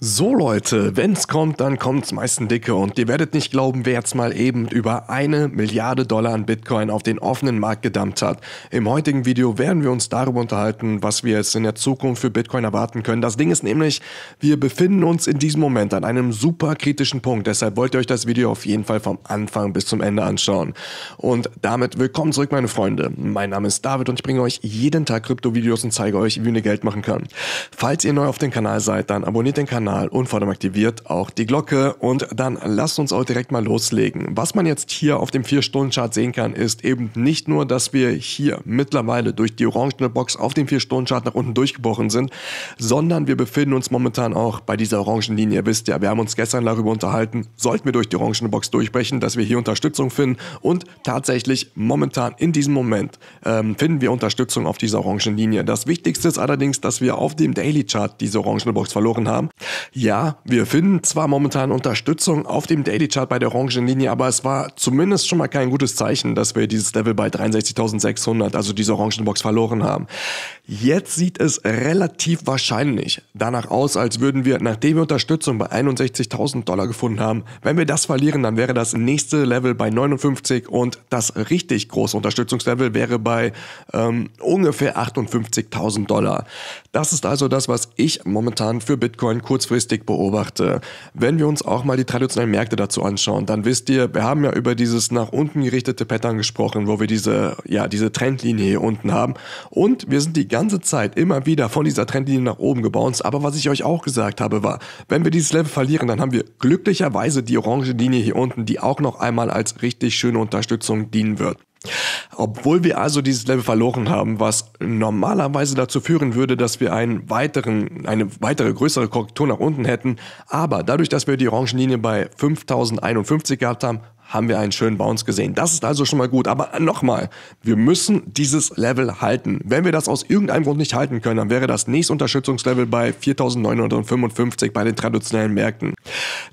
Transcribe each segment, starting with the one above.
So Leute, wenn's kommt, dann kommt's meistens dicke und ihr werdet nicht glauben, wer jetzt mal eben über eine Milliarde Dollar an Bitcoin auf den offenen Markt gedumpt hat. Im heutigen Video werden wir uns darüber unterhalten, was wir jetzt in der Zukunft für Bitcoin erwarten können. Das Ding ist nämlich, wir befinden uns in diesem Moment an einem super kritischen Punkt. Deshalb wollt ihr euch das Video auf jeden Fall vom Anfang bis zum Ende anschauen. Und damit willkommen zurück, meine Freunde. Mein Name ist David und ich bringe euch jeden Tag Krypto-Videos und zeige euch, wie ihr Geld machen könnt. Falls ihr neu auf dem Kanal seid, dann abonniert den Kanal Kanal und vor allem aktiviert auch die Glocke. Und dann lasst uns auch direkt mal loslegen. Was man jetzt hier auf dem 4-Stunden-Chart sehen kann, ist eben nicht nur, dass wir hier mittlerweile durch die orangene Box auf dem 4-Stunden-Chart nach unten durchgebrochen sind, sondern wir befinden uns momentan auch bei dieser orangen Linie. Ihr wisst ja, wir haben uns gestern darüber unterhalten, sollten wir durch die orangene Box durchbrechen, dass wir hier Unterstützung finden. Und tatsächlich momentan in diesem Moment ähm, finden wir Unterstützung auf dieser orangen Linie. Das Wichtigste ist allerdings, dass wir auf dem Daily Chart diese orangene Box verloren haben. Ja, wir finden zwar momentan Unterstützung auf dem Daily Chart bei der orangen Linie, aber es war zumindest schon mal kein gutes Zeichen, dass wir dieses Level bei 63.600, also diese orangen Box verloren haben. Jetzt sieht es relativ wahrscheinlich danach aus, als würden wir, nachdem wir Unterstützung bei 61.000 Dollar gefunden haben, wenn wir das verlieren, dann wäre das nächste Level bei 59 und das richtig große Unterstützungslevel wäre bei ähm, ungefähr 58.000 Dollar. Das ist also das, was ich momentan für Bitcoin kurz kurzfristig beobachte, wenn wir uns auch mal die traditionellen Märkte dazu anschauen, dann wisst ihr, wir haben ja über dieses nach unten gerichtete Pattern gesprochen, wo wir diese, ja, diese Trendlinie hier unten haben. Und wir sind die ganze Zeit immer wieder von dieser Trendlinie nach oben gebounced. Aber was ich euch auch gesagt habe, war, wenn wir dieses Level verlieren, dann haben wir glücklicherweise die orange Linie hier unten, die auch noch einmal als richtig schöne Unterstützung dienen wird. Obwohl wir also dieses Level verloren haben, was normalerweise dazu führen würde, dass wir einen weiteren, eine weitere größere Korrektur nach unten hätten, aber dadurch, dass wir die Orangenlinie bei 5051 gehabt haben, haben wir einen schönen Bounce gesehen. Das ist also schon mal gut. Aber nochmal, wir müssen dieses Level halten. Wenn wir das aus irgendeinem Grund nicht halten können, dann wäre das nächste Unterstützungslevel bei 4955 bei den traditionellen Märkten.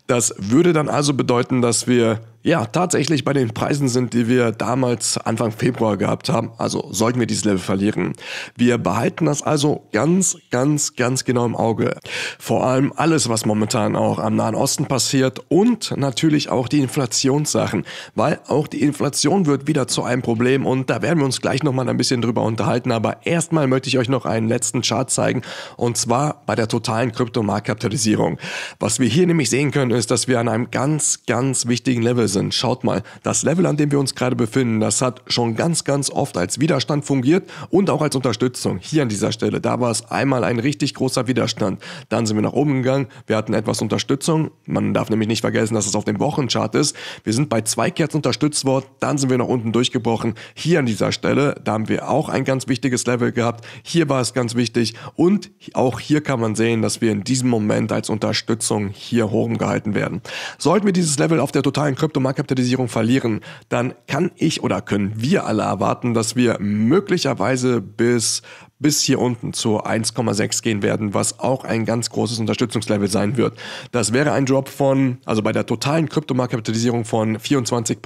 Das würde dann also bedeuten, dass wir ja tatsächlich bei den Preisen sind, die wir damals Anfang Februar gehabt haben. Also sollten wir dieses Level verlieren. Wir behalten das also ganz, ganz, ganz genau im Auge. Vor allem alles, was momentan auch am Nahen Osten passiert und natürlich auch die Inflationssachen, weil auch die Inflation wird wieder zu einem Problem und da werden wir uns gleich nochmal ein bisschen drüber unterhalten. Aber erstmal möchte ich euch noch einen letzten Chart zeigen und zwar bei der totalen Kryptomarktkapitalisierung. Was wir hier nämlich sehen können, ist, dass wir an einem ganz, ganz wichtigen Level sind sind. Schaut mal, das Level, an dem wir uns gerade befinden, das hat schon ganz, ganz oft als Widerstand fungiert und auch als Unterstützung. Hier an dieser Stelle, da war es einmal ein richtig großer Widerstand. Dann sind wir nach oben gegangen, wir hatten etwas Unterstützung. Man darf nämlich nicht vergessen, dass es auf dem Wochenchart ist. Wir sind bei zwei Kerzen unterstützt worden, dann sind wir nach unten durchgebrochen. Hier an dieser Stelle, da haben wir auch ein ganz wichtiges Level gehabt. Hier war es ganz wichtig und auch hier kann man sehen, dass wir in diesem Moment als Unterstützung hier oben gehalten werden. Sollten wir dieses Level auf der totalen Krypto Marktkapitalisierung verlieren, dann kann ich oder können wir alle erwarten, dass wir möglicherweise bis bis hier unten zu 1,6 gehen werden, was auch ein ganz großes Unterstützungslevel sein wird. Das wäre ein Drop von, also bei der totalen Kryptomarktkapitalisierung von 24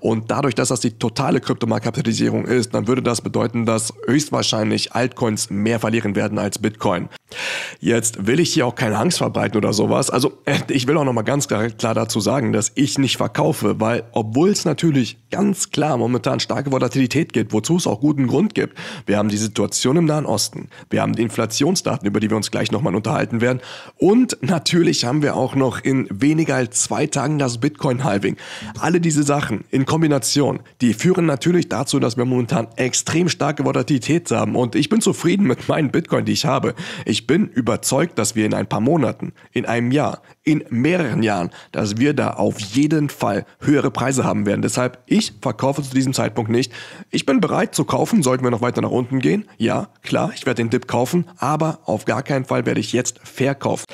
Und dadurch, dass das die totale Kryptomarktkapitalisierung ist, dann würde das bedeuten, dass höchstwahrscheinlich Altcoins mehr verlieren werden als Bitcoin. Jetzt will ich hier auch keine Angst verbreiten oder sowas. Also äh, ich will auch nochmal ganz klar dazu sagen, dass ich nicht verkaufe, weil obwohl es natürlich ganz klar momentan starke Volatilität gibt, wozu es auch guten Grund gibt. Wir haben die Situation, Situation im Nahen Osten. Wir haben die Inflationsdaten, über die wir uns gleich nochmal unterhalten werden. Und natürlich haben wir auch noch in weniger als zwei Tagen das Bitcoin-Halving. Alle diese Sachen in Kombination, die führen natürlich dazu, dass wir momentan extrem starke Volatilität haben. Und ich bin zufrieden mit meinen Bitcoin, die ich habe. Ich bin überzeugt, dass wir in ein paar Monaten, in einem Jahr, in mehreren Jahren, dass wir da auf jeden Fall höhere Preise haben werden. Deshalb, ich verkaufe zu diesem Zeitpunkt nicht. Ich bin bereit zu kaufen, sollten wir noch weiter nach unten gehen. Ja, klar, ich werde den Dip kaufen, aber auf gar keinen Fall werde ich jetzt verkauft.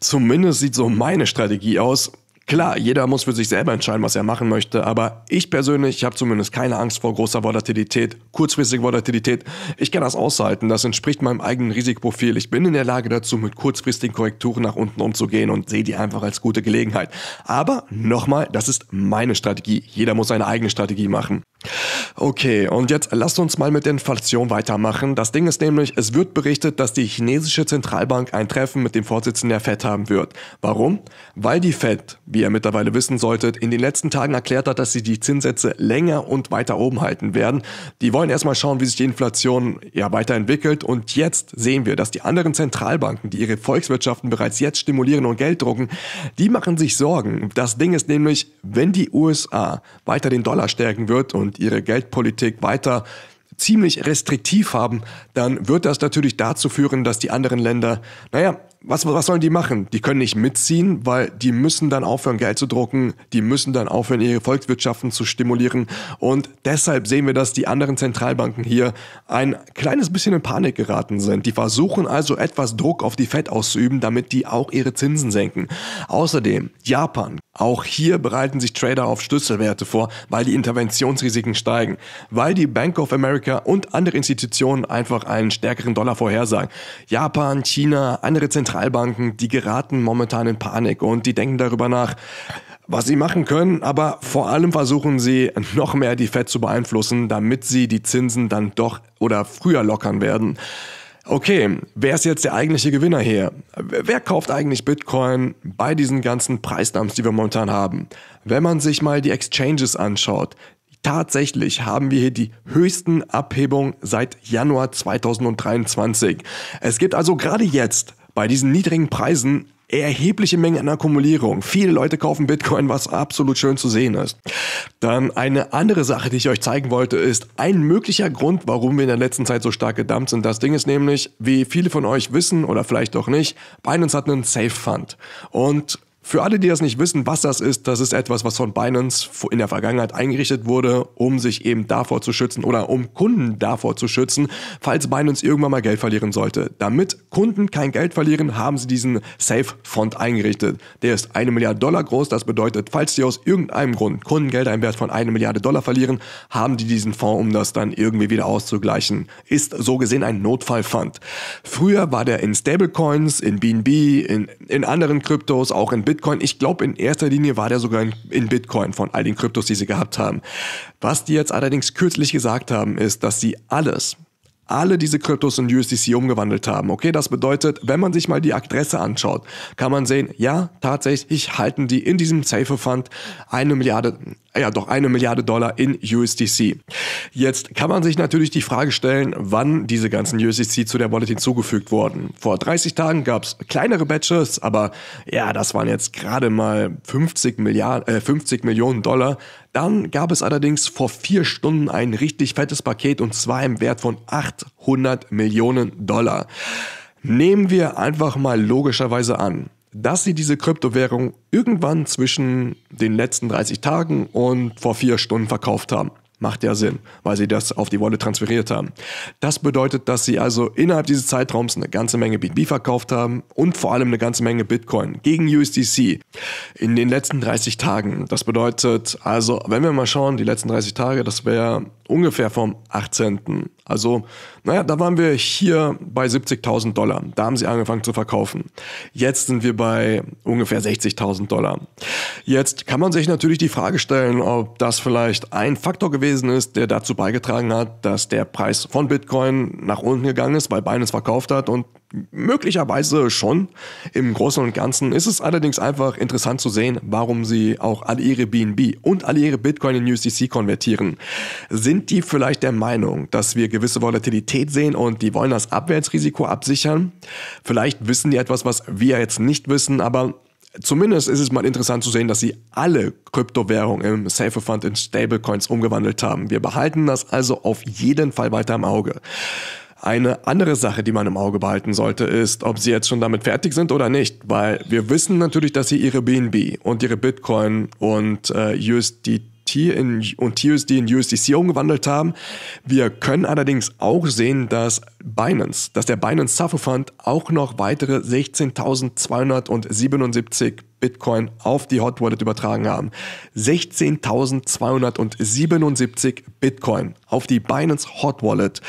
Zumindest sieht so meine Strategie aus. Klar, jeder muss für sich selber entscheiden, was er machen möchte, aber ich persönlich habe zumindest keine Angst vor großer Volatilität, kurzfristiger Volatilität. Ich kann das aushalten, das entspricht meinem eigenen Risikoprofil. Ich bin in der Lage dazu, mit kurzfristigen Korrekturen nach unten umzugehen und sehe die einfach als gute Gelegenheit. Aber nochmal, das ist meine Strategie. Jeder muss seine eigene Strategie machen. Okay, und jetzt lasst uns mal mit der Inflation weitermachen. Das Ding ist nämlich, es wird berichtet, dass die chinesische Zentralbank ein Treffen mit dem Vorsitzenden der Fed haben wird. Warum? Weil die Fed, wie ihr mittlerweile wissen solltet, in den letzten Tagen erklärt hat, dass sie die Zinssätze länger und weiter oben halten werden. Die wollen erstmal schauen, wie sich die Inflation ja weiterentwickelt und jetzt sehen wir, dass die anderen Zentralbanken, die ihre Volkswirtschaften bereits jetzt stimulieren und Geld drucken, die machen sich Sorgen. Das Ding ist nämlich, wenn die USA weiter den Dollar stärken wird und und ihre Geldpolitik weiter ziemlich restriktiv haben, dann wird das natürlich dazu führen, dass die anderen Länder, naja, was, was sollen die machen? Die können nicht mitziehen, weil die müssen dann aufhören, Geld zu drucken, die müssen dann aufhören, ihre Volkswirtschaften zu stimulieren. Und deshalb sehen wir, dass die anderen Zentralbanken hier ein kleines bisschen in Panik geraten sind. Die versuchen also etwas Druck auf die Fed auszuüben, damit die auch ihre Zinsen senken. Außerdem, Japan. Auch hier bereiten sich Trader auf Schlüsselwerte vor, weil die Interventionsrisiken steigen, weil die Bank of America und andere Institutionen einfach einen stärkeren Dollar vorhersagen. Japan, China, andere Zentralbanken Zentralbanken, die geraten momentan in Panik und die denken darüber nach, was sie machen können, aber vor allem versuchen sie noch mehr die Fed zu beeinflussen, damit sie die Zinsen dann doch oder früher lockern werden. Okay, wer ist jetzt der eigentliche Gewinner hier? Wer kauft eigentlich Bitcoin bei diesen ganzen Preisdumps, die wir momentan haben? Wenn man sich mal die Exchanges anschaut, Tatsächlich haben wir hier die höchsten Abhebungen seit Januar 2023. Es gibt also gerade jetzt bei diesen niedrigen Preisen erhebliche Mengen an Akkumulierung. Viele Leute kaufen Bitcoin, was absolut schön zu sehen ist. Dann eine andere Sache, die ich euch zeigen wollte, ist ein möglicher Grund, warum wir in der letzten Zeit so stark gedumpt sind. Das Ding ist nämlich, wie viele von euch wissen oder vielleicht auch nicht, Binance hat einen Safe Fund. Und für alle, die das nicht wissen, was das ist, das ist etwas, was von Binance in der Vergangenheit eingerichtet wurde, um sich eben davor zu schützen oder um Kunden davor zu schützen, falls Binance irgendwann mal Geld verlieren sollte. Damit Kunden kein Geld verlieren, haben sie diesen Safe Fund eingerichtet. Der ist eine Milliarde Dollar groß. Das bedeutet, falls die aus irgendeinem Grund Kundengelder im Wert von eine Milliarde Dollar verlieren, haben die diesen Fonds, um das dann irgendwie wieder auszugleichen. Ist so gesehen ein Notfallfund. Früher war der in Stablecoins, in BNB, in, in anderen Kryptos, auch in Bitcoin Bitcoin. Ich glaube, in erster Linie war der sogar in, in Bitcoin von all den Kryptos, die sie gehabt haben. Was die jetzt allerdings kürzlich gesagt haben, ist, dass sie alles, alle diese Kryptos in USDC umgewandelt haben. Okay, das bedeutet, wenn man sich mal die Adresse anschaut, kann man sehen, ja, tatsächlich halten die in diesem Safe Fund eine Milliarde, ja doch eine Milliarde Dollar in USDC. Jetzt kann man sich natürlich die Frage stellen, wann diese ganzen USDC zu der Wallet hinzugefügt wurden. Vor 30 Tagen gab es kleinere Batches, aber ja, das waren jetzt gerade mal 50, Milliarden, äh, 50 Millionen Dollar. Dann gab es allerdings vor vier Stunden ein richtig fettes Paket und zwar im Wert von 800 Millionen Dollar. Nehmen wir einfach mal logischerweise an, dass sie diese Kryptowährung irgendwann zwischen den letzten 30 Tagen und vor vier Stunden verkauft haben. Macht ja Sinn, weil sie das auf die Wolle transferiert haben. Das bedeutet, dass sie also innerhalb dieses Zeitraums eine ganze Menge BNB verkauft haben und vor allem eine ganze Menge Bitcoin gegen USDC in den letzten 30 Tagen. Das bedeutet also, wenn wir mal schauen, die letzten 30 Tage, das wäre ungefähr vom 18. Also, naja, da waren wir hier bei 70.000 Dollar. Da haben sie angefangen zu verkaufen. Jetzt sind wir bei ungefähr 60.000 Dollar. Jetzt kann man sich natürlich die Frage stellen, ob das vielleicht ein Faktor gewesen ist, der dazu beigetragen hat, dass der Preis von Bitcoin nach unten gegangen ist, weil Binance verkauft hat und Möglicherweise schon. Im Großen und Ganzen ist es allerdings einfach interessant zu sehen, warum sie auch alle ihre BNB und alle ihre Bitcoin in USDC konvertieren. Sind die vielleicht der Meinung, dass wir gewisse Volatilität sehen und die wollen das Abwärtsrisiko absichern? Vielleicht wissen die etwas, was wir jetzt nicht wissen, aber Zumindest ist es mal interessant zu sehen, dass sie alle Kryptowährungen im Safe Fund in Stablecoins umgewandelt haben. Wir behalten das also auf jeden Fall weiter im Auge. Eine andere Sache, die man im Auge behalten sollte, ist, ob sie jetzt schon damit fertig sind oder nicht, weil wir wissen natürlich, dass sie ihre BNB und ihre Bitcoin und äh, USDT in, und TUSD in USDC umgewandelt haben. Wir können allerdings auch sehen, dass Binance, dass der Binance Suffer Fund auch noch weitere 16.277 Bitcoin auf die Hot Wallet übertragen haben. 16.277 Bitcoin auf die Binance Hot Wallet.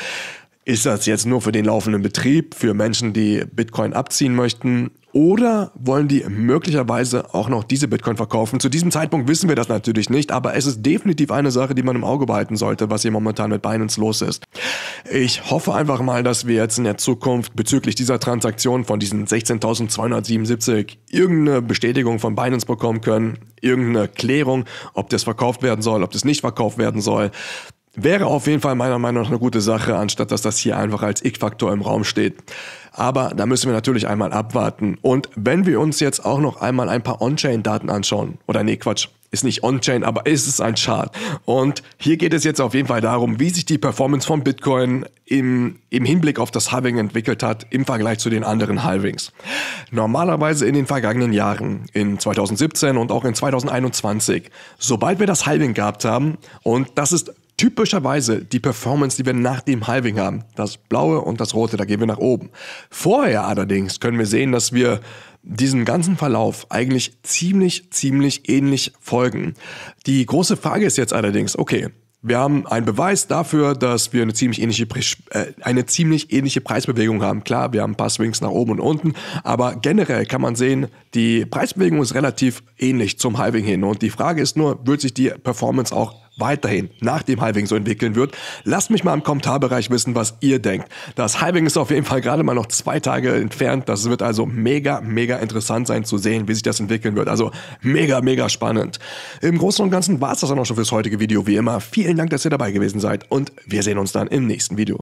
Ist das jetzt nur für den laufenden Betrieb, für Menschen, die Bitcoin abziehen möchten? Oder wollen die möglicherweise auch noch diese Bitcoin verkaufen? Zu diesem Zeitpunkt wissen wir das natürlich nicht, aber es ist definitiv eine Sache, die man im Auge behalten sollte, was hier momentan mit Binance los ist. Ich hoffe einfach mal, dass wir jetzt in der Zukunft bezüglich dieser Transaktion von diesen 16.277 irgendeine Bestätigung von Binance bekommen können, irgendeine Klärung, ob das verkauft werden soll, ob das nicht verkauft werden soll. Wäre auf jeden Fall meiner Meinung nach eine gute Sache, anstatt dass das hier einfach als x faktor im Raum steht. Aber da müssen wir natürlich einmal abwarten. Und wenn wir uns jetzt auch noch einmal ein paar On-Chain-Daten anschauen, oder nee, Quatsch, ist nicht on-chain, aber ist es ein Chart. Und hier geht es jetzt auf jeden Fall darum, wie sich die Performance von Bitcoin im, im Hinblick auf das Halving entwickelt hat im Vergleich zu den anderen Halvings. Normalerweise in den vergangenen Jahren, in 2017 und auch in 2021, sobald wir das Halving gehabt haben, und das ist typischerweise die Performance, die wir nach dem Halving haben. Das blaue und das rote, da gehen wir nach oben. Vorher allerdings können wir sehen, dass wir diesem ganzen Verlauf eigentlich ziemlich, ziemlich ähnlich folgen. Die große Frage ist jetzt allerdings, okay, wir haben einen Beweis dafür, dass wir eine ziemlich ähnliche, äh, eine ziemlich ähnliche Preisbewegung haben. Klar, wir haben ein paar Swings nach oben und unten, aber generell kann man sehen, die Preisbewegung ist relativ ähnlich zum Halving hin. Und die Frage ist nur, wird sich die Performance auch weiterhin nach dem Halving so entwickeln wird. Lasst mich mal im Kommentarbereich wissen, was ihr denkt. Das Halving ist auf jeden Fall gerade mal noch zwei Tage entfernt. Das wird also mega, mega interessant sein zu sehen, wie sich das entwickeln wird. Also mega, mega spannend. Im Großen und Ganzen war es das dann auch schon fürs heutige Video. Wie immer, vielen Dank, dass ihr dabei gewesen seid und wir sehen uns dann im nächsten Video.